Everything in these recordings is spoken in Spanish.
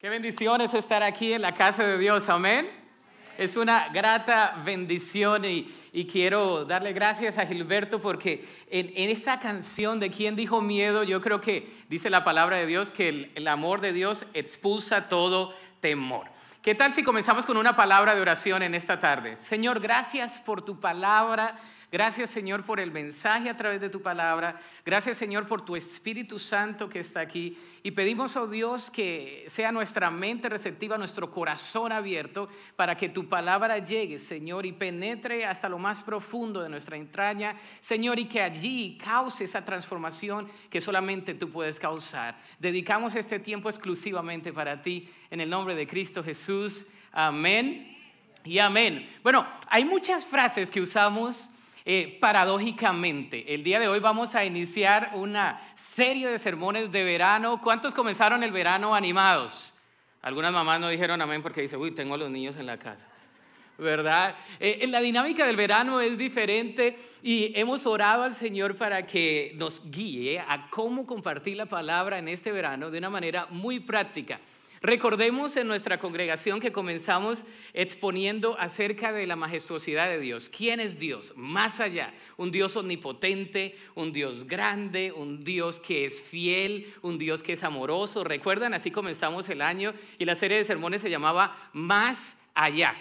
Qué bendición es estar aquí en la casa de Dios, amén. Es una grata bendición y, quiero darle gracias a Gilberto porque en, esta canción de quien dijo miedo, yo creo que dice la palabra de Dios que el, el amor de Dios expulsa todo temor. ¿Qué tal si comenzamos con una palabra de oración en esta tarde? Señor, gracias por tu palabra Gracias Señor por el mensaje a través de tu palabra. Gracias Señor por tu Espíritu Santo que está aquí. Y pedimos, a oh Dios, que sea nuestra mente receptiva, nuestro corazón abierto, para que tu palabra llegue, Señor, y penetre hasta lo más profundo de nuestra entraña, Señor, y que allí cause esa transformación que solamente tú puedes causar. Dedicamos este tiempo exclusivamente para ti, en el nombre de Cristo Jesús. Amén y amén. Bueno, hay muchas frases que usamos eh, paradójicamente. El día de hoy vamos a iniciar una serie de sermones de verano. ¿Cuántos comenzaron el verano animados? Algunas mamás no dijeron amén porque dice, uy, tengo a los niños en la casa. ¿Verdad? Eh, eh, la dinámica del verano es diferente y hemos orado al Señor para que nos guíe a cómo compartir la palabra en este verano de una manera muy práctica. Recordemos en nuestra congregación que comenzamos exponiendo acerca de la majestuosidad de Dios. ¿Quién es Dios? Más allá, un Dios omnipotente, un Dios grande, un Dios que es fiel, un Dios que es amoroso. Recuerdan, así comenzamos el año y la serie de sermones se llamaba Más allá.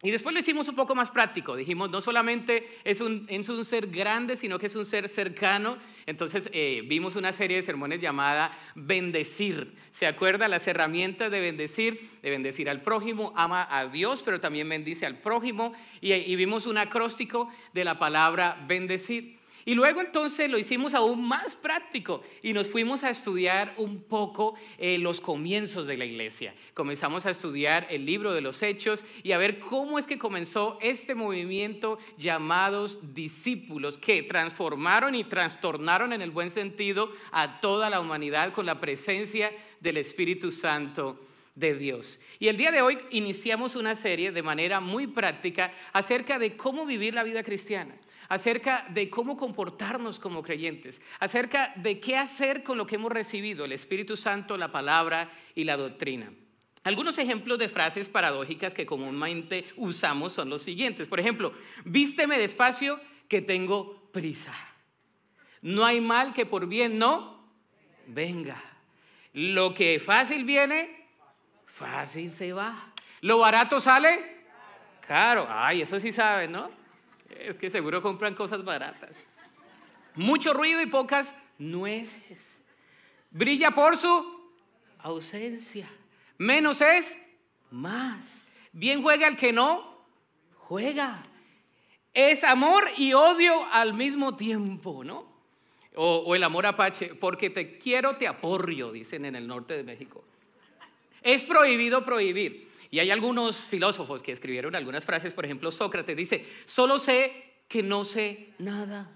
Y después lo hicimos un poco más práctico. Dijimos, no solamente es un, es un ser grande, sino que es un ser cercano entonces eh, vimos una serie de sermones llamada Bendecir. ¿Se acuerda? las herramientas de bendecir? De bendecir al prójimo, ama a Dios, pero también bendice al prójimo. Y, y vimos un acróstico de la palabra bendecir. Y luego entonces lo hicimos aún más práctico y nos fuimos a estudiar un poco eh, los comienzos de la iglesia. Comenzamos a estudiar el libro de los hechos y a ver cómo es que comenzó este movimiento llamados discípulos que transformaron y trastornaron en el buen sentido a toda la humanidad con la presencia del Espíritu Santo de Dios. Y el día de hoy iniciamos una serie de manera muy práctica acerca de cómo vivir la vida cristiana acerca de cómo comportarnos como creyentes, acerca de qué hacer con lo que hemos recibido, el Espíritu Santo, la palabra y la doctrina. Algunos ejemplos de frases paradójicas que comúnmente usamos son los siguientes. Por ejemplo, vísteme despacio que tengo prisa. No hay mal que por bien no venga. Lo que fácil viene, Fácil se va. Lo barato sale Claro. Ay, eso sí saben, ¿no? Es que seguro compran cosas baratas. Mucho ruido y pocas nueces. Brilla por su ausencia. Menos es más. Bien juega el que no juega. Es amor y odio al mismo tiempo, ¿no? O, o el amor apache, porque te quiero, te aporrio, dicen en el norte de México. Es prohibido prohibir. Y hay algunos filósofos que escribieron algunas frases, por ejemplo, Sócrates dice, solo sé que no sé nada.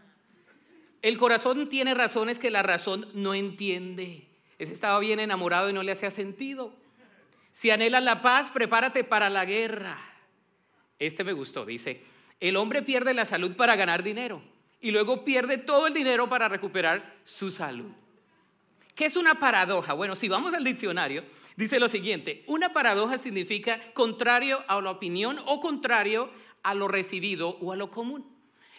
El corazón tiene razones que la razón no entiende. Ese estaba bien enamorado y no le hacía sentido. Si anhelas la paz, prepárate para la guerra. Este me gustó, dice, el hombre pierde la salud para ganar dinero y luego pierde todo el dinero para recuperar su salud. ¿Qué es una paradoja? Bueno, si vamos al diccionario, dice lo siguiente, una paradoja significa contrario a la opinión o contrario a lo recibido o a lo común.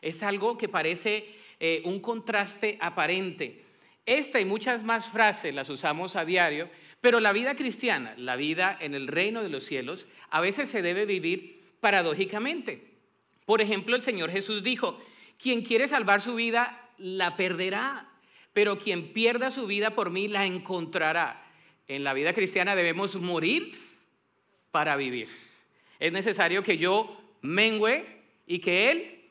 Es algo que parece eh, un contraste aparente. Esta y muchas más frases las usamos a diario, pero la vida cristiana, la vida en el reino de los cielos, a veces se debe vivir paradójicamente. Por ejemplo, el Señor Jesús dijo, quien quiere salvar su vida, la perderá pero quien pierda su vida por mí la encontrará. En la vida cristiana debemos morir para vivir. Es necesario que yo mengüe y que Él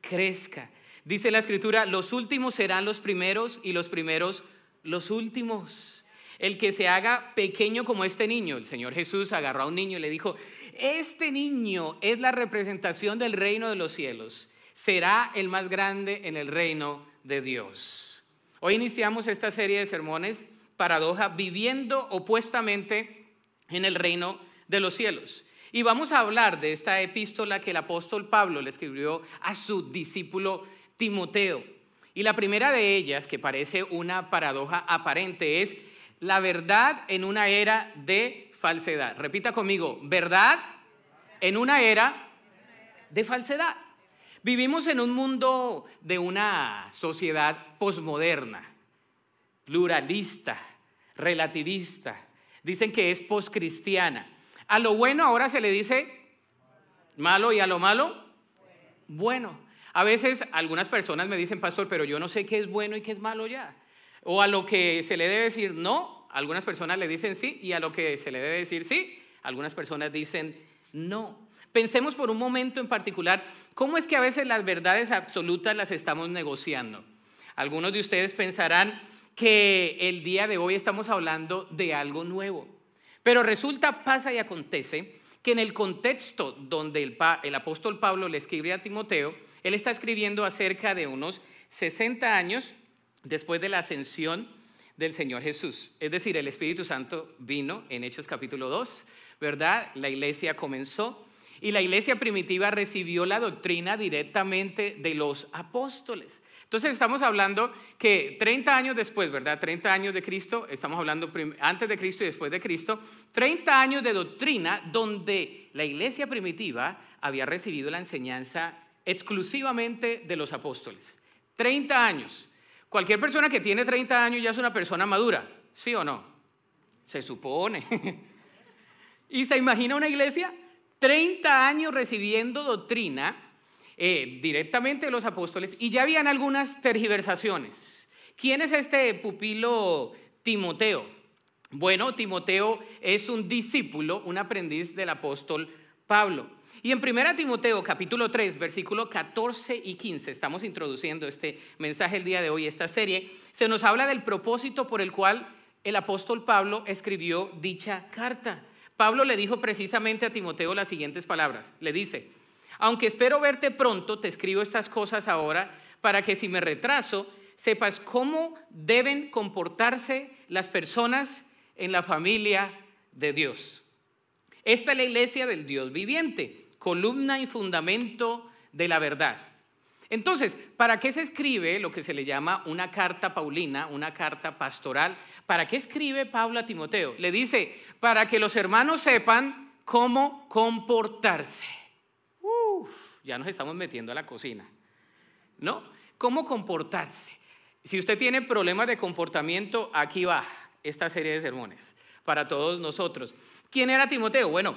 crezca. Dice la escritura, los últimos serán los primeros y los primeros los últimos. El que se haga pequeño como este niño, el Señor Jesús agarró a un niño y le dijo, este niño es la representación del reino de los cielos, será el más grande en el reino de Dios. Hoy iniciamos esta serie de sermones, Paradoja, viviendo opuestamente en el reino de los cielos. Y vamos a hablar de esta epístola que el apóstol Pablo le escribió a su discípulo Timoteo. Y la primera de ellas, que parece una paradoja aparente, es la verdad en una era de falsedad. Repita conmigo, verdad en una era de falsedad. Vivimos en un mundo de una sociedad posmoderna, pluralista, relativista. Dicen que es poscristiana. A lo bueno ahora se le dice malo y a lo malo bueno. A veces algunas personas me dicen, pastor, pero yo no sé qué es bueno y qué es malo ya. O a lo que se le debe decir no, algunas personas le dicen sí, y a lo que se le debe decir sí, algunas personas dicen no. Pensemos por un momento en particular cómo es que a veces las verdades absolutas las estamos negociando. Algunos de ustedes pensarán que el día de hoy estamos hablando de algo nuevo, pero resulta, pasa y acontece que en el contexto donde el, apóstol Pablo le escribe a Timoteo, él está escribiendo acerca de unos 60 años después de la ascensión del Señor Jesús. Es decir, el Espíritu Santo vino en Hechos capítulo 2, ¿verdad? La iglesia comenzó y la iglesia primitiva recibió la doctrina directamente de los apóstoles. Entonces estamos hablando que 30 años después, ¿verdad? 30 años de Cristo, estamos hablando antes de Cristo y después de Cristo, 30 años de doctrina donde la iglesia primitiva había recibido la enseñanza exclusivamente de los apóstoles. 30 años. Cualquier persona que tiene 30 años ya es una persona madura, ¿sí o no? Se supone. ¿Y se imagina una iglesia 30 años recibiendo doctrina eh, directamente de los apóstoles y ya habían algunas tergiversaciones. ¿Quién es este pupilo Timoteo? Bueno, Timoteo es un discípulo, un aprendiz del apóstol Pablo. Y en 1 Timoteo capítulo 3, versículo 14 y 15, estamos introduciendo este mensaje el día de hoy, esta serie, se nos habla del propósito por el cual el apóstol Pablo escribió dicha carta. Pablo le dijo precisamente a Timoteo las siguientes palabras. Le dice, aunque espero verte pronto, te escribo estas cosas ahora para que si me retraso, sepas cómo deben comportarse las personas en la familia de Dios. Esta es la iglesia del Dios viviente, columna y fundamento de la verdad. Entonces, ¿para qué se escribe lo que se le llama una carta paulina, una carta pastoral? ¿Para qué escribe Pablo a Timoteo? Le dice, para que los hermanos sepan cómo comportarse. Uf, ya nos estamos metiendo a la cocina. ¿No? ¿Cómo comportarse? Si usted tiene problemas de comportamiento, aquí va esta serie de sermones para todos nosotros. ¿Quién era Timoteo? Bueno,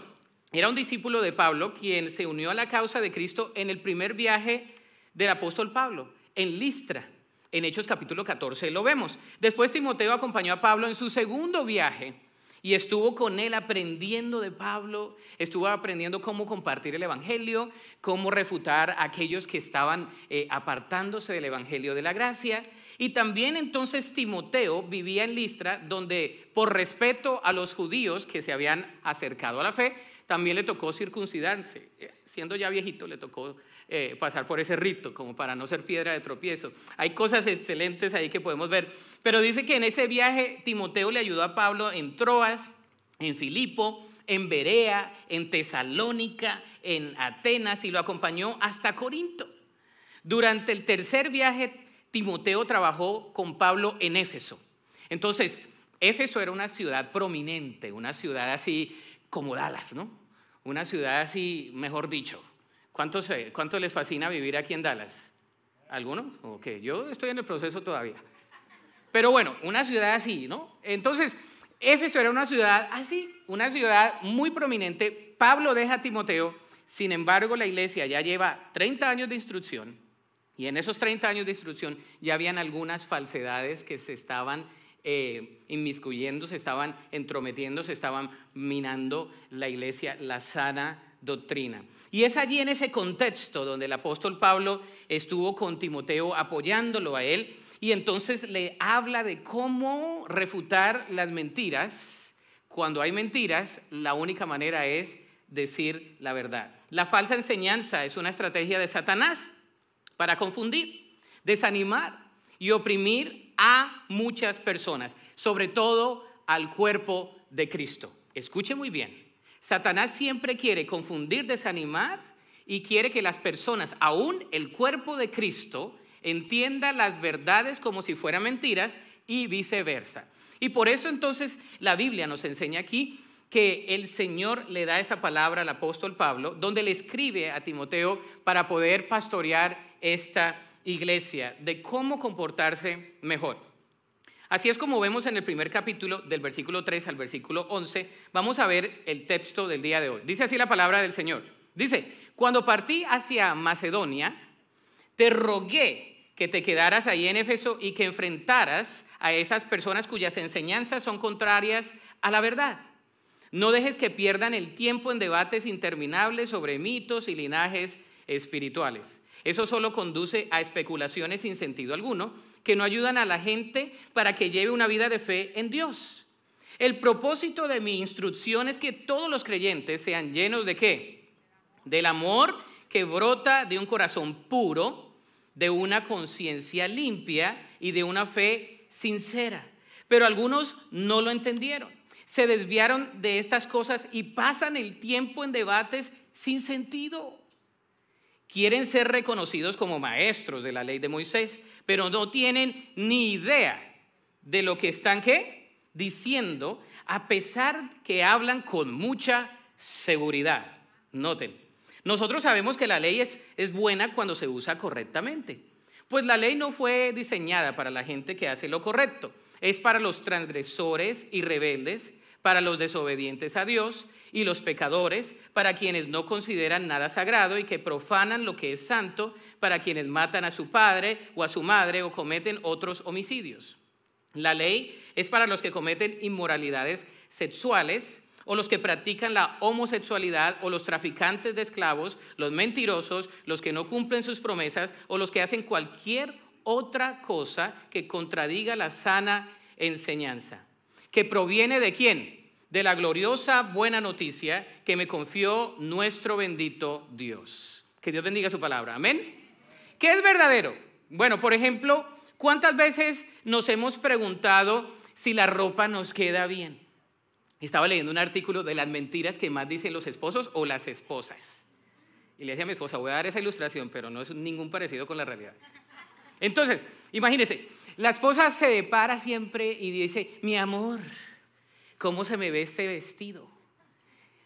era un discípulo de Pablo quien se unió a la causa de Cristo en el primer viaje del apóstol Pablo en Listra. En Hechos capítulo 14 lo vemos. Después Timoteo acompañó a Pablo en su segundo viaje y estuvo con él aprendiendo de Pablo, estuvo aprendiendo cómo compartir el Evangelio, cómo refutar a aquellos que estaban eh, apartándose del Evangelio de la gracia. Y también entonces Timoteo vivía en Listra, donde por respeto a los judíos que se habían acercado a la fe, también le tocó circuncidarse. Eh, siendo ya viejito, le tocó eh, pasar por ese rito, como para no ser piedra de tropiezo. Hay cosas excelentes ahí que podemos ver. Pero dice que en ese viaje Timoteo le ayudó a Pablo en Troas, en Filipo, en Berea, en Tesalónica, en Atenas y lo acompañó hasta Corinto. Durante el tercer viaje, Timoteo trabajó con Pablo en Éfeso. Entonces, Éfeso era una ciudad prominente, una ciudad así como Dallas, ¿no? Una ciudad así, mejor dicho, ¿Cuánto les fascina vivir aquí en Dallas? ¿Alguno? Ok, yo estoy en el proceso todavía. Pero bueno, una ciudad así, ¿no? Entonces, Éfeso era una ciudad así, una ciudad muy prominente. Pablo deja a Timoteo, sin embargo, la iglesia ya lleva 30 años de instrucción y en esos 30 años de instrucción ya habían algunas falsedades que se estaban eh, inmiscuyendo, se estaban entrometiendo, se estaban minando la iglesia, la sana doctrina. Y es allí en ese contexto donde el apóstol Pablo estuvo con Timoteo apoyándolo a él y entonces le habla de cómo refutar las mentiras. Cuando hay mentiras, la única manera es decir la verdad. La falsa enseñanza es una estrategia de Satanás para confundir, desanimar y oprimir a muchas personas, sobre todo al cuerpo de Cristo. Escuche muy bien. Satanás siempre quiere confundir, desanimar y quiere que las personas, aún el cuerpo de Cristo, entienda las verdades como si fueran mentiras y viceversa. Y por eso entonces la Biblia nos enseña aquí que el Señor le da esa palabra al apóstol Pablo, donde le escribe a Timoteo para poder pastorear esta iglesia, de cómo comportarse mejor. Así es como vemos en el primer capítulo, del versículo 3 al versículo 11, vamos a ver el texto del día de hoy. Dice así la palabra del Señor. Dice, cuando partí hacia Macedonia, te rogué que te quedaras ahí en Éfeso y que enfrentaras a esas personas cuyas enseñanzas son contrarias a la verdad. No dejes que pierdan el tiempo en debates interminables sobre mitos y linajes espirituales. Eso solo conduce a especulaciones sin sentido alguno que no ayudan a la gente para que lleve una vida de fe en Dios. El propósito de mi instrucción es que todos los creyentes sean llenos de qué? Del amor que brota de un corazón puro, de una conciencia limpia y de una fe sincera. Pero algunos no lo entendieron, se desviaron de estas cosas y pasan el tiempo en debates sin sentido. Quieren ser reconocidos como maestros de la ley de Moisés, pero no tienen ni idea de lo que están diciendo, a pesar que hablan con mucha seguridad. Noten, nosotros sabemos que la ley es, es buena cuando se usa correctamente, pues la ley no fue diseñada para la gente que hace lo correcto, es para los transgresores y rebeldes, para los desobedientes a Dios y los pecadores, para quienes no consideran nada sagrado y que profanan lo que es santo para quienes matan a su padre o a su madre o cometen otros homicidios. La ley es para los que cometen inmoralidades sexuales o los que practican la homosexualidad o los traficantes de esclavos, los mentirosos, los que no cumplen sus promesas o los que hacen cualquier otra cosa que contradiga la sana enseñanza. ¿Que proviene de quién? De la gloriosa buena noticia que me confió nuestro bendito Dios. Que Dios bendiga su palabra. Amén. ¿Qué es verdadero? Bueno, por ejemplo, ¿cuántas veces nos hemos preguntado si la ropa nos queda bien? Estaba leyendo un artículo de las mentiras que más dicen los esposos o las esposas. Y le decía a mi esposa, voy a dar esa ilustración, pero no es ningún parecido con la realidad. Entonces, imagínense, la esposa se depara siempre y dice, mi amor, ¿cómo se me ve este vestido?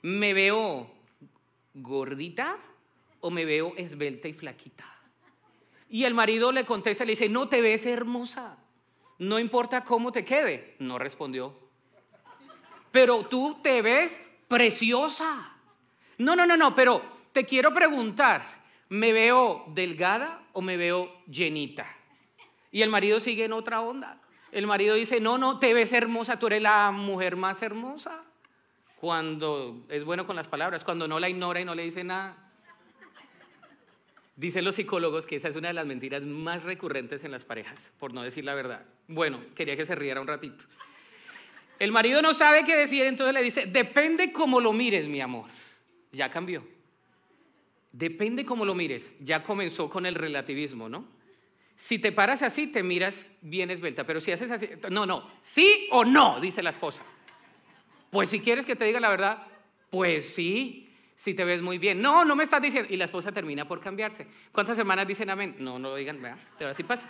¿Me veo gordita o me veo esbelta y flaquita? Y el marido le contesta le dice, no te ves hermosa, no importa cómo te quede. No respondió. Pero tú te ves preciosa. No, no, no, no, pero te quiero preguntar, ¿me veo delgada o me veo llenita? Y el marido sigue en otra onda. El marido dice, no, no, te ves hermosa, tú eres la mujer más hermosa. Cuando es bueno con las palabras, cuando no la ignora y no le dice nada. Dicen los psicólogos que esa es una de las mentiras más recurrentes en las parejas, por no decir la verdad. Bueno, quería que se riera un ratito. El marido no sabe qué decir, entonces le dice, depende cómo lo mires, mi amor. Ya cambió. Depende cómo lo mires. Ya comenzó con el relativismo, ¿no? Si te paras así, te miras bien esbelta, pero si haces así, no, no, sí o no, dice la esposa. Pues si quieres que te diga la verdad, pues sí, si te ves muy bien. No, no me estás diciendo. Y la esposa termina por cambiarse. ¿Cuántas semanas dicen amén? No, no lo digan, Pero así pasa.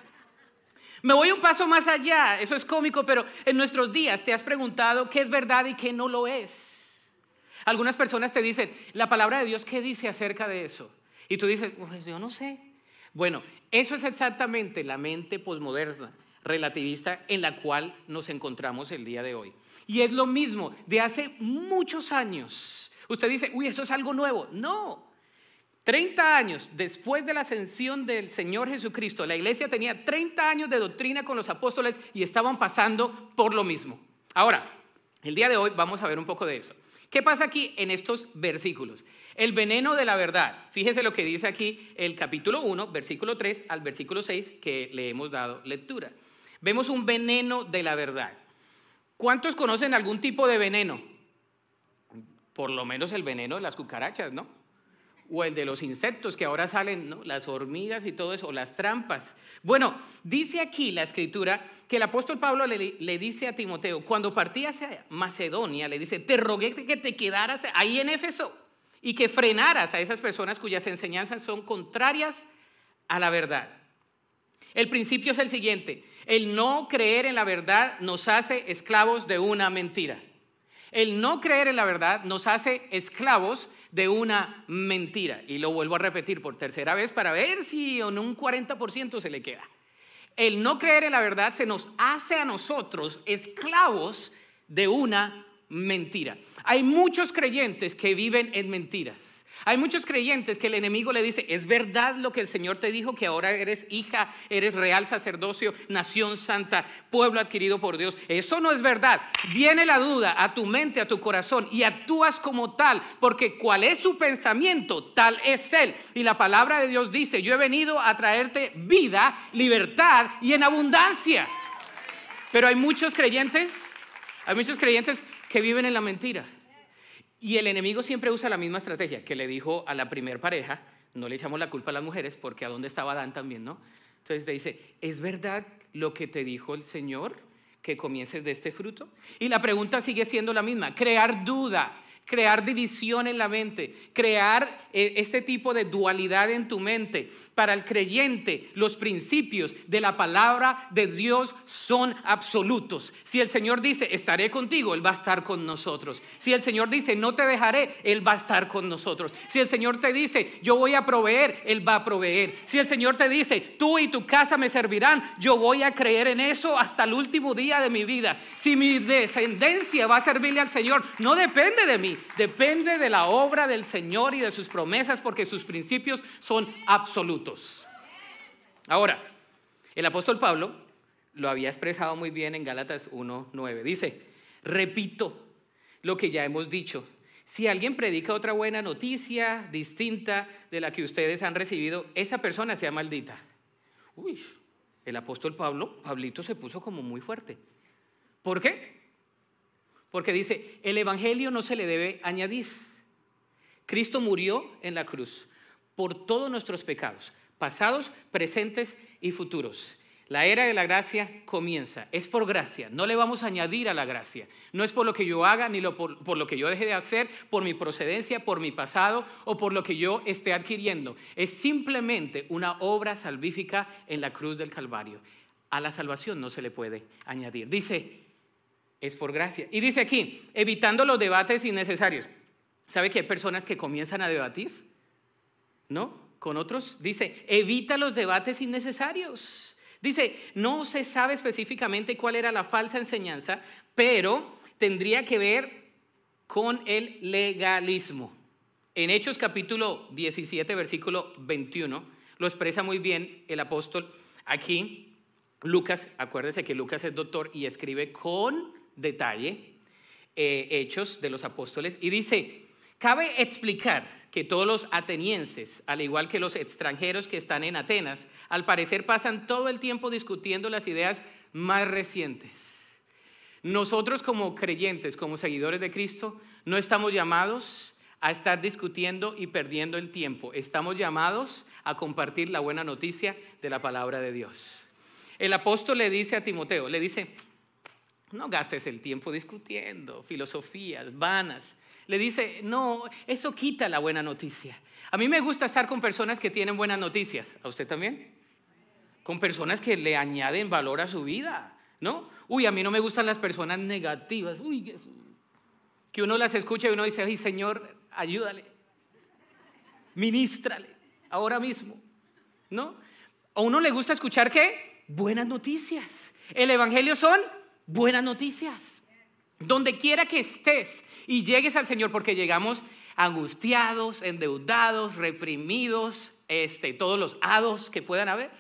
Me voy un paso más allá, eso es cómico, pero en nuestros días te has preguntado qué es verdad y qué no lo es. Algunas personas te dicen, la palabra de Dios, ¿qué dice acerca de eso? Y tú dices, pues yo no sé. Bueno, eso es exactamente la mente posmoderna, relativista, en la cual nos encontramos el día de hoy. Y es lo mismo de hace muchos años Usted dice, uy, eso es algo nuevo. No. 30 años después de la ascensión del Señor Jesucristo, la iglesia tenía 30 años de doctrina con los apóstoles y estaban pasando por lo mismo. Ahora, el día de hoy vamos a ver un poco de eso. ¿Qué pasa aquí en estos versículos? El veneno de la verdad. Fíjese lo que dice aquí el capítulo 1, versículo 3 al versículo 6 que le hemos dado lectura. Vemos un veneno de la verdad. ¿Cuántos conocen algún tipo de veneno? por lo menos el veneno de las cucarachas, ¿no? O el de los insectos que ahora salen, ¿no? Las hormigas y todo eso, las trampas. Bueno, dice aquí la escritura que el apóstol Pablo le, dice a Timoteo, cuando partía hacia Macedonia, le dice, te rogué que te quedaras ahí en Éfeso y que frenaras a esas personas cuyas enseñanzas son contrarias a la verdad. El principio es el siguiente, el no creer en la verdad nos hace esclavos de una mentira. El no creer en la verdad nos hace esclavos de una mentira. Y lo vuelvo a repetir por tercera vez para ver si en un 40% se le queda. El no creer en la verdad se nos hace a nosotros esclavos de una mentira. Hay muchos creyentes que viven en mentiras. Hay muchos creyentes que el enemigo le dice, es verdad lo que el Señor te dijo, que ahora eres hija, eres real sacerdocio, nación santa, pueblo adquirido por Dios. Eso no es verdad. Viene la duda a tu mente, a tu corazón y actúas como tal, porque cuál es su pensamiento, tal es él. Y la palabra de Dios dice, yo he venido a traerte vida, libertad y en abundancia. Pero hay muchos creyentes, hay muchos creyentes que viven en la mentira. Y el enemigo siempre usa la misma estrategia que le dijo a la primer pareja, no le echamos la culpa a las mujeres porque a dónde estaba Adán también, ¿no? Entonces te dice, ¿es verdad lo que te dijo el Señor que comiences de este fruto? Y la pregunta sigue siendo la misma, crear duda crear división en la mente, crear eh, ese tipo de dualidad en tu mente. Para el creyente, los principios de la palabra de Dios son absolutos. Si el Señor dice, estaré contigo, Él va a estar con nosotros. Si el Señor dice, no te dejaré, Él va a estar con nosotros. Si el Señor te dice, yo voy a proveer, Él va a proveer. Si el Señor te dice, tú y tu casa me servirán, yo voy a creer en eso hasta el último día de mi vida. Si mi descendencia va a servirle al Señor, no depende de mí, Depende de la obra del Señor y de sus promesas porque sus principios son absolutos. Ahora, el apóstol Pablo lo había expresado muy bien en Gálatas 1.9. Dice, repito lo que ya hemos dicho. Si alguien predica otra buena noticia distinta de la que ustedes han recibido, esa persona sea maldita. Uy, el apóstol Pablo, Pablito se puso como muy fuerte. ¿Por qué? Porque dice, el Evangelio no se le debe añadir. Cristo murió en la cruz por todos nuestros pecados, pasados, presentes y futuros. La era de la gracia comienza. Es por gracia. No le vamos a añadir a la gracia. No es por lo que yo haga, ni lo por, lo que yo deje de hacer, por mi procedencia, por mi pasado o por lo que yo esté adquiriendo. Es simplemente una obra salvífica en la cruz del Calvario. A la salvación no se le puede añadir. Dice, es por gracia. Y dice aquí, evitando los debates innecesarios. ¿Sabe que hay personas que comienzan a debatir? ¿No? Con otros. Dice, evita los debates innecesarios. Dice, no se sabe específicamente cuál era la falsa enseñanza, pero tendría que ver con el legalismo. En Hechos capítulo 17, versículo 21, lo expresa muy bien el apóstol aquí. Lucas, acuérdese que Lucas es doctor y escribe con detalle eh, Hechos de los Apóstoles y dice, cabe explicar que todos los atenienses, al igual que los extranjeros que están en Atenas, al parecer pasan todo el tiempo discutiendo las ideas más recientes. Nosotros como creyentes, como seguidores de Cristo, no estamos llamados a estar discutiendo y perdiendo el tiempo. Estamos llamados a compartir la buena noticia de la palabra de Dios. El apóstol le dice a Timoteo, le dice, no gastes el tiempo discutiendo filosofías vanas. Le dice, no, eso quita la buena noticia. A mí me gusta estar con personas que tienen buenas noticias. ¿A usted también? Con personas que le añaden valor a su vida, ¿no? Uy, a mí no me gustan las personas negativas. Uy, que uno las escucha y uno dice, ay, Señor, ayúdale, minístrale ahora mismo, ¿no? A uno le gusta escuchar qué? Buenas noticias. El Evangelio son buenas noticias. Donde quiera que estés y llegues al Señor, porque llegamos angustiados, endeudados, reprimidos, este, todos los hados que puedan haber,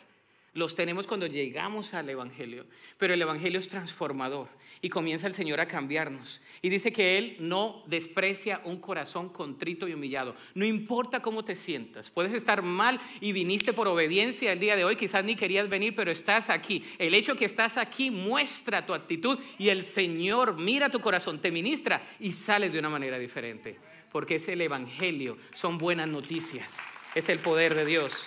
los tenemos cuando llegamos al Evangelio. Pero el Evangelio es transformador. Y comienza el Señor a cambiarnos. Y dice que Él no desprecia un corazón contrito y humillado. No importa cómo te sientas. Puedes estar mal y viniste por obediencia el día de hoy. Quizás ni querías venir, pero estás aquí. El hecho que estás aquí muestra tu actitud y el Señor mira tu corazón, te ministra y sales de una manera diferente. Porque es el Evangelio, son buenas noticias. Es el poder de Dios.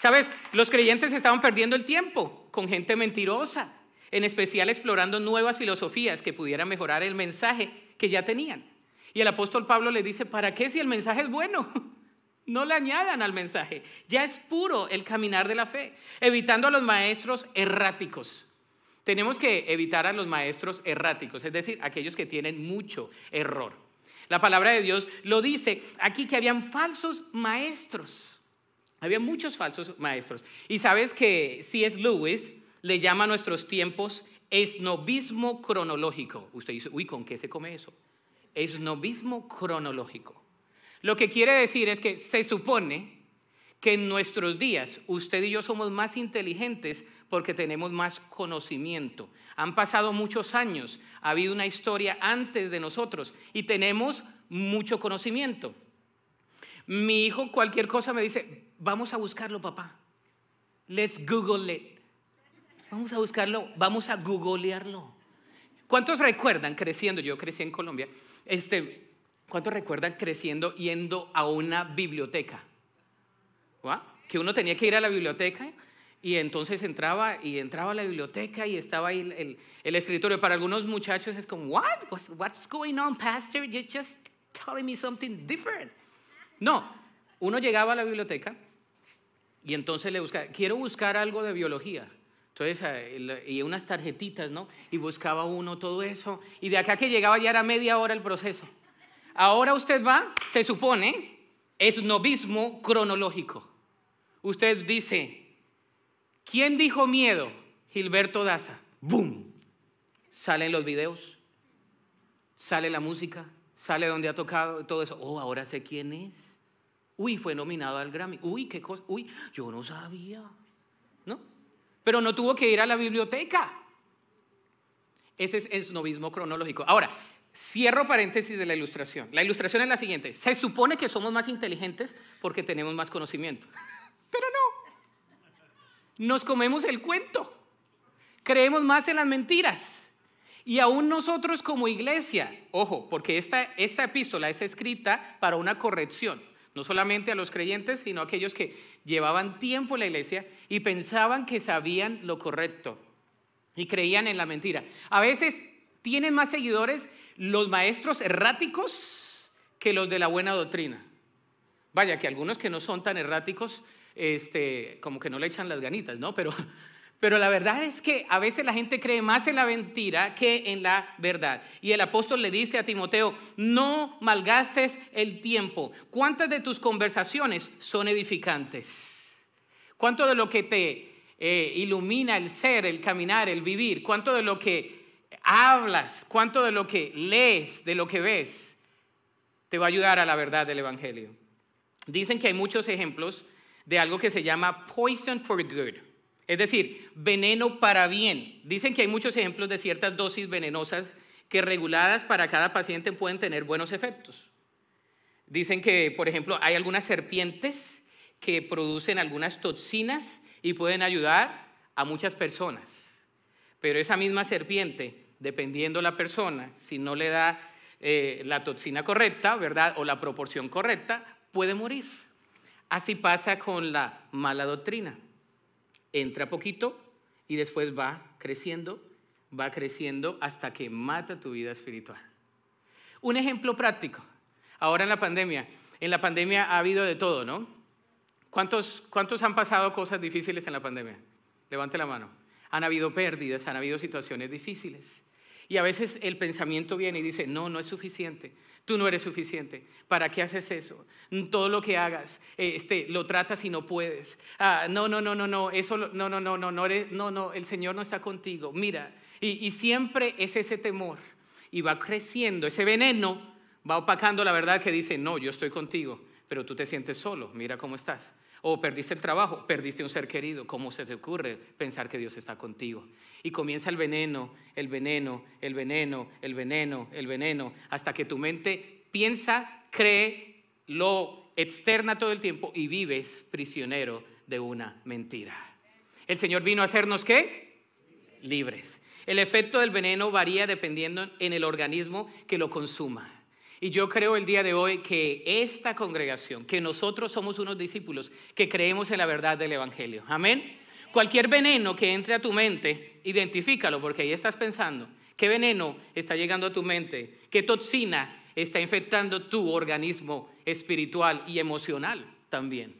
Sabes, los creyentes estaban perdiendo el tiempo con gente mentirosa en especial explorando nuevas filosofías que pudieran mejorar el mensaje que ya tenían. Y el apóstol Pablo le dice, ¿para qué si el mensaje es bueno? No le añadan al mensaje. Ya es puro el caminar de la fe, evitando a los maestros erráticos. Tenemos que evitar a los maestros erráticos, es decir, aquellos que tienen mucho error. La palabra de Dios lo dice aquí que habían falsos maestros. Había muchos falsos maestros. Y sabes que si es Lewis, le llama a nuestros tiempos esnobismo cronológico. Usted dice, uy, ¿con qué se come eso? Esnobismo cronológico. Lo que quiere decir es que se supone que en nuestros días usted y yo somos más inteligentes porque tenemos más conocimiento. Han pasado muchos años, ha habido una historia antes de nosotros y tenemos mucho conocimiento. Mi hijo cualquier cosa me dice, vamos a buscarlo, papá. Let's Google it. Vamos a buscarlo, vamos a googlearlo. ¿Cuántos recuerdan creciendo? Yo crecí en Colombia. Este, ¿Cuántos recuerdan creciendo yendo a una biblioteca? Que uno tenía que ir a la biblioteca y entonces entraba y entraba a la biblioteca y estaba ahí el, escritorio. Para algunos muchachos es como, What? What's, going on, pastor? You're just telling me something different. No, uno llegaba a la biblioteca y entonces le buscaba, quiero buscar algo de biología. Ah, y unas tarjetitas, ¿no? Y buscaba uno todo eso. Y de acá que llegaba ya era media hora el proceso. Ahora usted va, se supone, es novismo cronológico. Usted dice, ¿quién dijo miedo? Gilberto Daza. ¡Bum! Salen los videos, sale la música, sale donde ha tocado, todo eso. Oh, ahora sé quién es. Uy, fue nominado al Grammy. Uy, qué cosa. Uy, yo no sabía. ¿No? pero no tuvo que ir a la biblioteca. Ese es el snobismo cronológico. Ahora, cierro paréntesis de la ilustración. La ilustración es la siguiente. Se supone que somos más inteligentes porque tenemos más conocimiento, pero no. Nos comemos el cuento. Creemos más en las mentiras. Y aún nosotros como iglesia, ojo, porque esta, esta epístola es escrita para una corrección. No solamente a los creyentes, sino a aquellos que llevaban tiempo en la iglesia y pensaban que sabían lo correcto y creían en la mentira. A veces tienen más seguidores los maestros erráticos que los de la buena doctrina. Vaya, que algunos que no son tan erráticos, este, como que no le echan las ganitas, ¿no? Pero, pero la verdad es que a veces la gente cree más en la mentira que en la verdad. Y el apóstol le dice a Timoteo, no malgastes el tiempo. ¿Cuántas de tus conversaciones son edificantes? ¿Cuánto de lo que te eh, ilumina el ser, el caminar, el vivir? ¿Cuánto de lo que hablas? ¿Cuánto de lo que lees, de lo que ves? Te va a ayudar a la verdad del Evangelio. Dicen que hay muchos ejemplos de algo que se llama poison for good es decir, veneno para bien. Dicen que hay muchos ejemplos de ciertas dosis venenosas que reguladas para cada paciente pueden tener buenos efectos. Dicen que, por ejemplo, hay algunas serpientes que producen algunas toxinas y pueden ayudar a muchas personas. Pero esa misma serpiente, dependiendo la persona, si no le da eh, la toxina correcta, ¿verdad? O la proporción correcta, puede morir. Así pasa con la mala doctrina entra poquito y después va creciendo, va creciendo hasta que mata tu vida espiritual. Un ejemplo práctico, ahora en la pandemia, en la pandemia ha habido de todo, ¿no? ¿Cuántos, han pasado cosas difíciles en la pandemia? Levante la mano. Han habido pérdidas, han habido situaciones difíciles. Y a veces el pensamiento viene y dice, no, no es suficiente. Tú no eres suficiente. ¿Para qué haces eso? Todo lo que hagas, eh, este, lo tratas y no puedes. Ah, no, no, no, no, no, eso, no, no, no, no, no, eres, no, no, el Señor no está contigo. Mira, y, y siempre es ese temor y va creciendo, ese veneno va opacando la verdad que dice, no, yo estoy contigo, pero tú te sientes solo, mira cómo estás o perdiste el trabajo, perdiste un ser querido, ¿cómo se te ocurre pensar que Dios está contigo? Y comienza el veneno, el veneno, el veneno, el veneno, el veneno, hasta que tu mente piensa, cree, lo externa todo el tiempo y vives prisionero de una mentira. El Señor vino a hacernos qué? Libres. El efecto del veneno varía dependiendo en el organismo que lo consuma. Y yo creo el día de hoy que esta congregación, que nosotros somos unos discípulos que creemos en la verdad del Evangelio. Amén. Cualquier veneno que entre a tu mente, identifícalo porque ahí estás pensando. ¿Qué veneno está llegando a tu mente? ¿Qué toxina está infectando tu organismo espiritual y emocional también?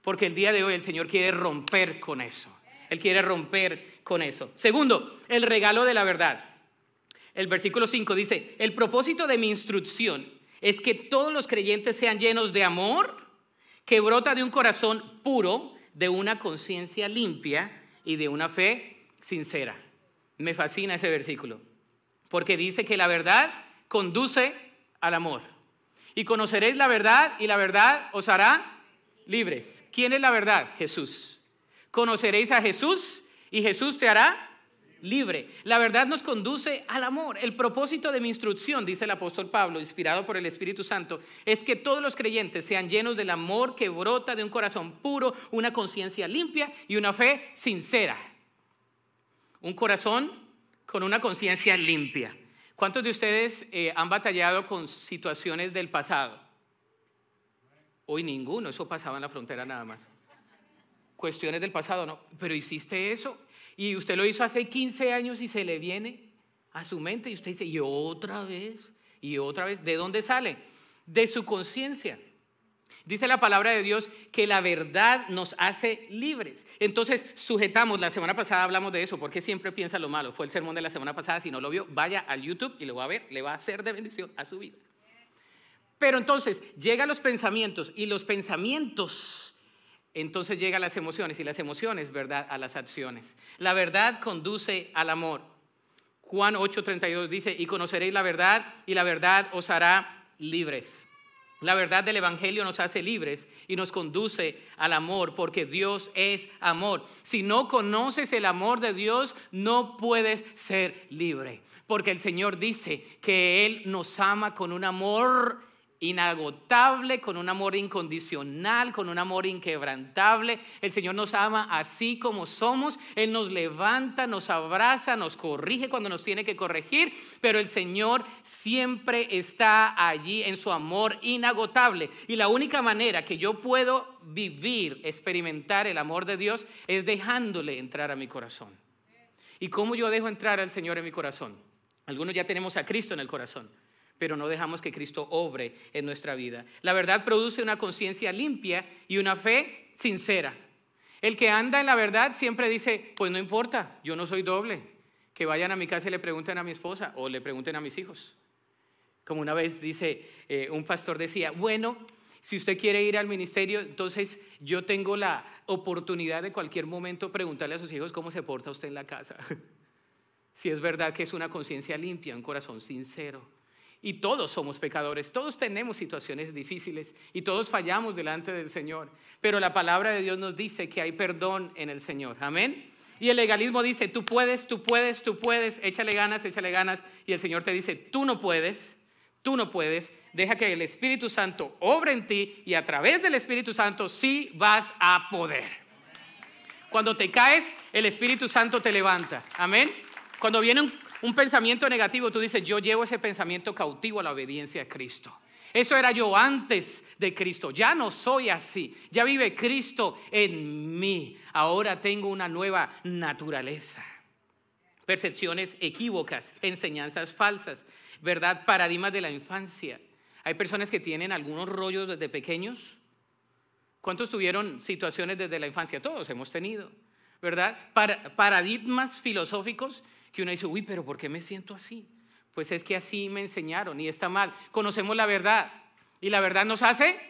Porque el día de hoy el Señor quiere romper con eso. Él quiere romper con eso. Segundo, el regalo de la verdad. El versículo 5 dice, el propósito de mi instrucción es que todos los creyentes sean llenos de amor, que brota de un corazón puro, de una conciencia limpia y de una fe sincera. Me fascina ese versículo, porque dice que la verdad conduce al amor. Y conoceréis la verdad y la verdad os hará libres. ¿Quién es la verdad? Jesús. Conoceréis a Jesús y Jesús te hará libre. La verdad nos conduce al amor. El propósito de mi instrucción, dice el apóstol Pablo, inspirado por el Espíritu Santo, es que todos los creyentes sean llenos del amor que brota de un corazón puro, una conciencia limpia y una fe sincera. Un corazón con una conciencia limpia. ¿Cuántos de ustedes eh, han batallado con situaciones del pasado? Hoy ninguno, eso pasaba en la frontera nada más. Cuestiones del pasado, no. Pero hiciste eso y usted lo hizo hace 15 años y se le viene a su mente y usted dice, y otra vez, y otra vez, ¿de dónde sale? De su conciencia. Dice la palabra de Dios que la verdad nos hace libres. Entonces, sujetamos, la semana pasada hablamos de eso, porque siempre piensa lo malo. Fue el sermón de la semana pasada, si no lo vio, vaya al YouTube y lo va a ver, le va a ser de bendición a su vida. Pero entonces, llegan los pensamientos y los pensamientos entonces llegan las emociones y las emociones, ¿verdad?, a las acciones. La verdad conduce al amor. Juan 8:32 dice, y conoceréis la verdad y la verdad os hará libres. La verdad del Evangelio nos hace libres y nos conduce al amor, porque Dios es amor. Si no conoces el amor de Dios, no puedes ser libre, porque el Señor dice que Él nos ama con un amor inagotable, con un amor incondicional, con un amor inquebrantable. El Señor nos ama así como somos. Él nos levanta, nos abraza, nos corrige cuando nos tiene que corregir, pero el Señor siempre está allí en su amor inagotable. Y la única manera que yo puedo vivir, experimentar el amor de Dios es dejándole entrar a mi corazón. ¿Y cómo yo dejo entrar al Señor en mi corazón? Algunos ya tenemos a Cristo en el corazón pero no dejamos que Cristo obre en nuestra vida. La verdad produce una conciencia limpia y una fe sincera. El que anda en la verdad siempre dice, pues no importa, yo no soy doble. Que vayan a mi casa y le pregunten a mi esposa o le pregunten a mis hijos. Como una vez dice, eh, un pastor decía, bueno, si usted quiere ir al ministerio, entonces yo tengo la oportunidad de cualquier momento preguntarle a sus hijos cómo se porta usted en la casa. si es verdad que es una conciencia limpia, un corazón sincero. Y todos somos pecadores, todos tenemos situaciones difíciles y todos fallamos delante del Señor. Pero la palabra de Dios nos dice que hay perdón en el Señor. Amén. Y el legalismo dice, tú puedes, tú puedes, tú puedes, échale ganas, échale ganas. Y el Señor te dice, tú no puedes, tú no puedes. Deja que el Espíritu Santo obre en ti y a través del Espíritu Santo sí vas a poder. Cuando te caes, el Espíritu Santo te levanta. Amén. Cuando viene un un pensamiento negativo, tú dices, yo llevo ese pensamiento cautivo a la obediencia a Cristo. Eso era yo antes de Cristo. Ya no soy así. Ya vive Cristo en mí. Ahora tengo una nueva naturaleza. Percepciones equívocas, enseñanzas falsas, ¿verdad? Paradigmas de la infancia. Hay personas que tienen algunos rollos desde pequeños. ¿Cuántos tuvieron situaciones desde la infancia? Todos hemos tenido, ¿verdad? paradigmas filosóficos que uno dice, uy, pero ¿por qué me siento así? Pues es que así me enseñaron y está mal. Conocemos la verdad y la verdad nos hace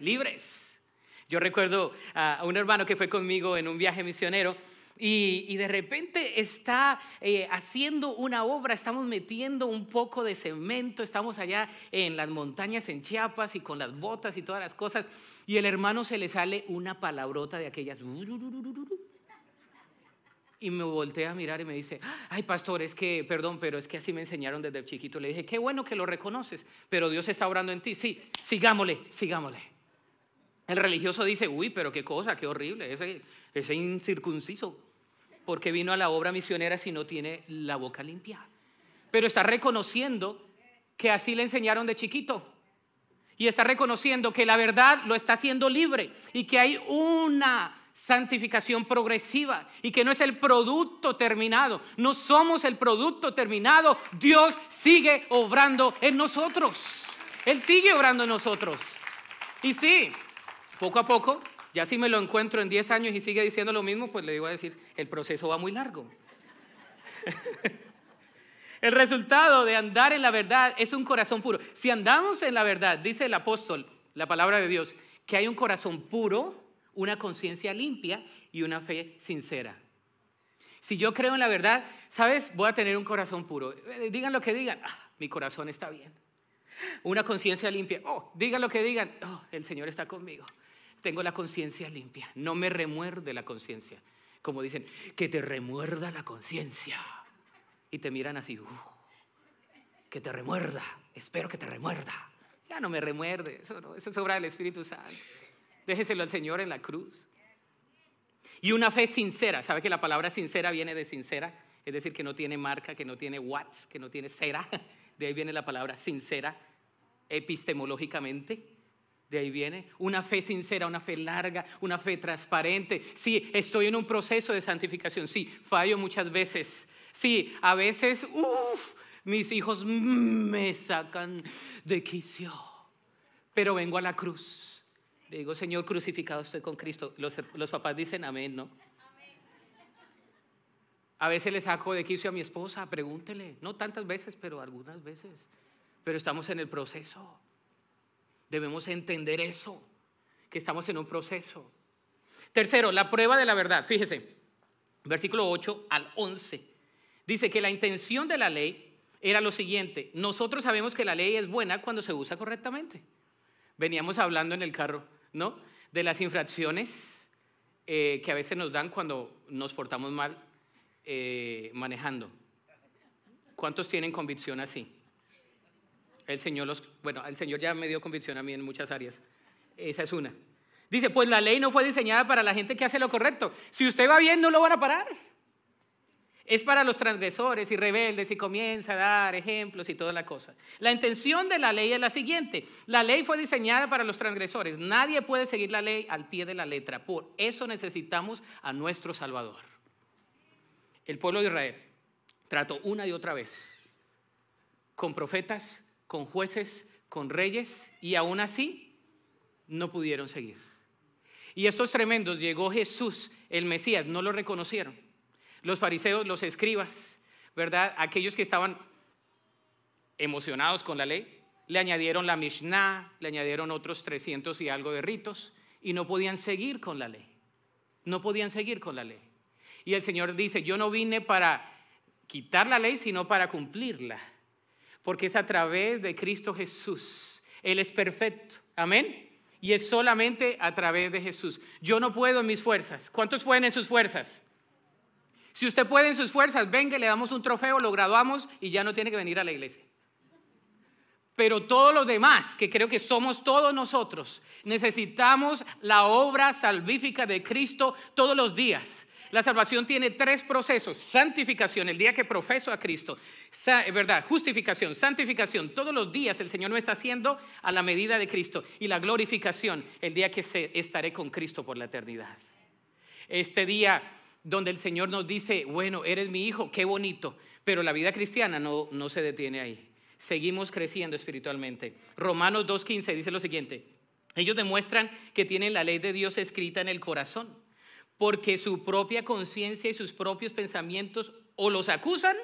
libres. Yo recuerdo a un hermano que fue conmigo en un viaje misionero y, de repente está eh, haciendo una obra, estamos metiendo un poco de cemento, estamos allá en las montañas en Chiapas y con las botas y todas las cosas, y el hermano se le sale una palabrota de aquellas y me volteé a mirar y me dice, ay pastor, es que, perdón, pero es que así me enseñaron desde chiquito. Le dije, qué bueno que lo reconoces, pero Dios está orando en ti. Sí, sigámosle, sigámosle. El religioso dice, uy, pero qué cosa, qué horrible, ese, ese incircunciso, porque vino a la obra misionera si no tiene la boca limpia. Pero está reconociendo que así le enseñaron de chiquito. Y está reconociendo que la verdad lo está haciendo libre y que hay una santificación progresiva y que no es el producto terminado. No somos el producto terminado. Dios sigue obrando en nosotros. Él sigue obrando en nosotros. Y sí, poco a poco, ya si me lo encuentro en 10 años y sigue diciendo lo mismo, pues le digo a decir, el proceso va muy largo. el resultado de andar en la verdad es un corazón puro. Si andamos en la verdad, dice el apóstol, la palabra de Dios, que hay un corazón puro, una conciencia limpia y una fe sincera. Si yo creo en la verdad, ¿sabes? Voy a tener un corazón puro. Eh, digan lo que digan, ah, mi corazón está bien. Una conciencia limpia. Oh, digan lo que digan, oh, el Señor está conmigo. Tengo la conciencia limpia. No me remuerde la conciencia. Como dicen, que te remuerda la conciencia. Y te miran así, uh, que te remuerda. Espero que te remuerda. Ya no me remuerde. Eso, eso es obra del Espíritu Santo. Déjeselo al Señor en la cruz. Y una fe sincera. ¿Sabe que la palabra sincera viene de sincera? Es decir, que no tiene marca, que no tiene watts, que no tiene cera. De ahí viene la palabra sincera epistemológicamente. De ahí viene una fe sincera, una fe larga, una fe transparente. Sí, estoy en un proceso de santificación. Sí, fallo muchas veces. Sí, a veces, uff, mis hijos me sacan de quicio. Pero vengo a la cruz le digo, Señor, crucificado estoy con Cristo. Los, papás dicen amén, ¿no? A veces le saco de quicio a mi esposa, pregúntele. No tantas veces, pero algunas veces. Pero estamos en el proceso. Debemos entender eso, que estamos en un proceso. Tercero, la prueba de la verdad. Fíjese, versículo 8 al 11. Dice que la intención de la ley era lo siguiente. Nosotros sabemos que la ley es buena cuando se usa correctamente. Veníamos hablando en el carro. ¿no? De las infracciones eh, que a veces nos dan cuando nos portamos mal eh, manejando. ¿Cuántos tienen convicción así? El Señor los, bueno, el Señor ya me dio convicción a mí en muchas áreas. Esa es una. Dice, pues la ley no fue diseñada para la gente que hace lo correcto. Si usted va bien, no lo van a parar. Es para los transgresores y rebeldes y comienza a dar ejemplos y toda la cosa. La intención de la ley es la siguiente. La ley fue diseñada para los transgresores. Nadie puede seguir la ley al pie de la letra. Por eso necesitamos a nuestro Salvador. El pueblo de Israel trató una y otra vez con profetas, con jueces, con reyes y aún así no pudieron seguir. Y estos tremendos, llegó Jesús, el Mesías, no lo reconocieron los fariseos, los escribas, ¿verdad? Aquellos que estaban emocionados con la ley, le añadieron la Mishnah, le añadieron otros 300 y algo de ritos y no podían seguir con la ley. No podían seguir con la ley. Y el Señor dice, yo no vine para quitar la ley, sino para cumplirla. Porque es a través de Cristo Jesús. Él es perfecto. Amén. Y es solamente a través de Jesús. Yo no puedo en mis fuerzas. ¿Cuántos pueden en sus fuerzas? Si usted puede en sus fuerzas, venga, le damos un trofeo, lo graduamos y ya no tiene que venir a la iglesia. Pero todos los demás, que creo que somos todos nosotros, necesitamos la obra salvífica de Cristo todos los días. La salvación tiene tres procesos. Santificación, el día que profeso a Cristo. Eh, ¿Verdad? Justificación, santificación. Todos los días el Señor me está haciendo a la medida de Cristo. Y la glorificación, el día que estaré con Cristo por la eternidad. Este día donde el Señor nos dice, bueno, eres mi hijo, qué bonito, pero la vida cristiana no, se detiene ahí. Seguimos creciendo espiritualmente. Romanos 2.15 dice lo siguiente, ellos demuestran que tienen la ley de Dios escrita en el corazón, porque su propia conciencia y sus propios pensamientos o los acusan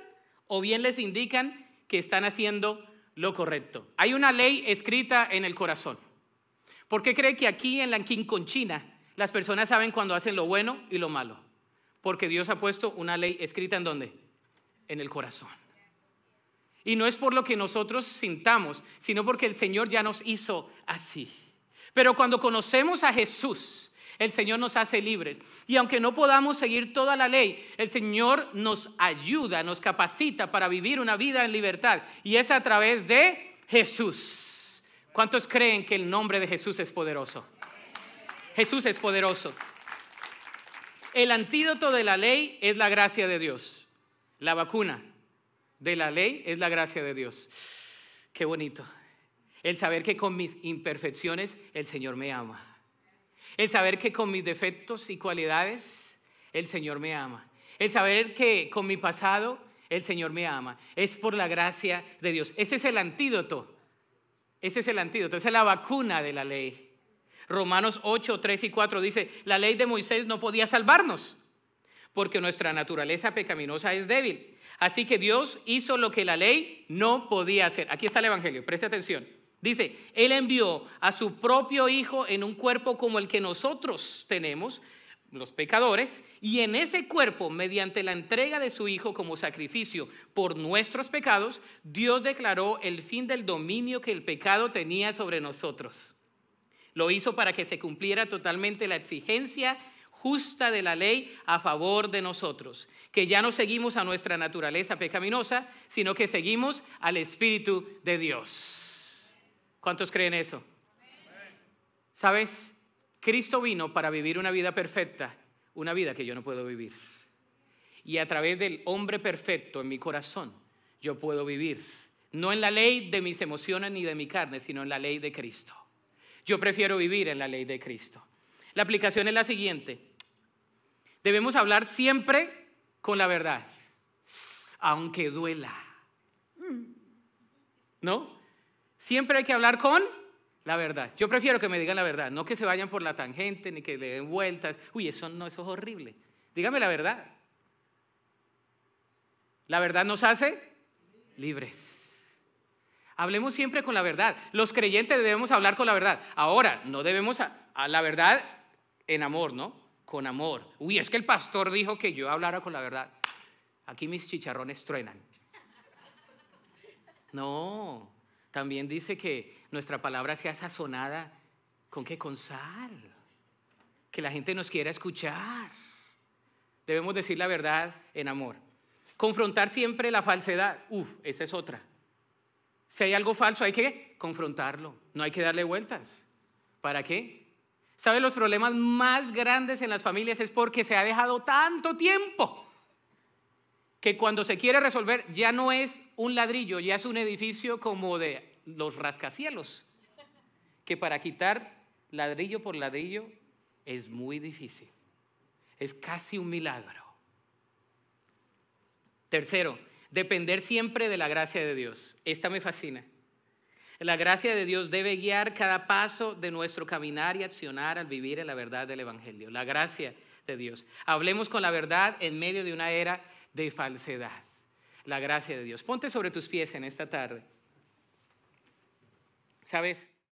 o bien les indican que están haciendo lo correcto. Hay una ley escrita en el corazón. ¿Por qué cree que aquí en la Quinconchina las personas saben cuando hacen lo bueno y lo malo? Porque Dios ha puesto una ley escrita en dónde? En el corazón. Y no es por lo que nosotros sintamos, sino porque el Señor ya nos hizo así. Pero cuando conocemos a Jesús, el Señor nos hace libres. Y aunque no podamos seguir toda la ley, el Señor nos ayuda, nos capacita para vivir una vida en libertad. Y es a través de Jesús. ¿Cuántos creen que el nombre de Jesús es poderoso? Jesús es poderoso. El antídoto de la ley es la gracia de Dios. La vacuna de la ley es la gracia de Dios. Qué bonito. El saber que con mis imperfecciones el Señor me ama. El saber que con mis defectos y cualidades el Señor me ama. El saber que con mi pasado el Señor me ama. Es por la gracia de Dios. Ese es el antídoto. Ese es el antídoto. Esa es la vacuna de la ley. Romanos 8, 3 y 4 dice, la ley de Moisés no podía salvarnos, porque nuestra naturaleza pecaminosa es débil. Así que Dios hizo lo que la ley no podía hacer. Aquí está el Evangelio, preste atención. Dice, Él envió a su propio Hijo en un cuerpo como el que nosotros tenemos, los pecadores, y en ese cuerpo, mediante la entrega de su Hijo como sacrificio por nuestros pecados, Dios declaró el fin del dominio que el pecado tenía sobre nosotros. Lo hizo para que se cumpliera totalmente la exigencia justa de la ley a favor de nosotros, que ya no seguimos a nuestra naturaleza pecaminosa, sino que seguimos al Espíritu de Dios. ¿Cuántos creen eso? ¿Sabes? Cristo vino para vivir una vida perfecta, una vida que yo no puedo vivir. Y a través del hombre perfecto en mi corazón, yo puedo vivir, no en la ley de mis emociones ni de mi carne, sino en la ley de Cristo. Yo prefiero vivir en la ley de Cristo. La aplicación es la siguiente. Debemos hablar siempre con la verdad, aunque duela. ¿No? Siempre hay que hablar con la verdad. Yo prefiero que me digan la verdad, no que se vayan por la tangente ni que le den vueltas. Uy, eso no, eso es horrible. Dígame la verdad. La verdad nos hace libres. Hablemos siempre con la verdad. Los creyentes debemos hablar con la verdad. Ahora, no debemos a, la verdad en amor, ¿no? Con amor. Uy, es que el pastor dijo que yo hablara con la verdad. Aquí mis chicharrones truenan. No, también dice que nuestra palabra sea sazonada con qué? Con sal. Que la gente nos quiera escuchar. Debemos decir la verdad en amor. Confrontar siempre la falsedad. Uf, esa es otra. Si hay algo falso, hay que confrontarlo, no hay que darle vueltas. ¿Para qué? ¿Sabe los problemas más grandes en las familias es porque se ha dejado tanto tiempo que cuando se quiere resolver ya no es un ladrillo, ya es un edificio como de los rascacielos, que para quitar ladrillo por ladrillo es muy difícil. Es casi un milagro. Tercero, Depender siempre de la gracia de Dios. Esta me fascina. La gracia de Dios debe guiar cada paso de nuestro caminar y accionar al vivir en la verdad del Evangelio. La gracia de Dios. Hablemos con la verdad en medio de una era de falsedad. La gracia de Dios. Ponte sobre tus pies en esta tarde. ¿Sabes?